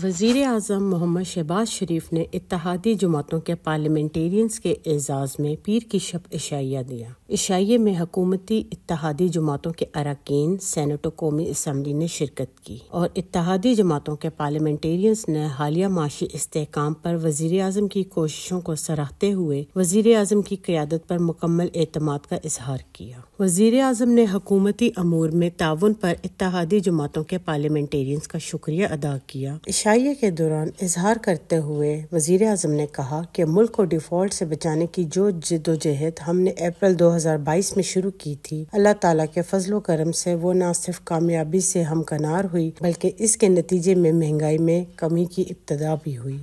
वजीर अजम मोहम्मद शहबाज शरीफ ने इतिहादी जमातों के पार्लियामेंटेरियंस के एजाज़ में पीर की शब इशाइया दिया इशाइये में हकूमती इतिहादी जमातों के अरकान सैनटो कौमी इसम्बली ने शिरकत की और इतिहादी जमातों के पार्लियामेंटेरियंस ने हालिया माशी इसकाम पर वजीर अजम की कोशिशों को सराहते हुए वजीर अजम की क्यादत पर मुकम्मल एतम का इजहार किया वजीर अजम ने हकूमती अमूर में ताउन पर इतिहादी जमातों के पार्लियामेंटेरियंस का शुक्रिया अदा किया इशाइये के दौरान इजहार करते हुए वज़ी अजम ने कहा कि मुल्क को डिफ़ॉल्ट से बचाने की जो जदोजहद हमने अप्रैल दो हज़ार बाईस में शुरू की थी अल्लाह ताला के फजलो करम से वो न सिर्फ कामयाबी से हमकनार हुई बल्कि इसके नतीजे में महंगाई में कमी की इब्तदा भी हुई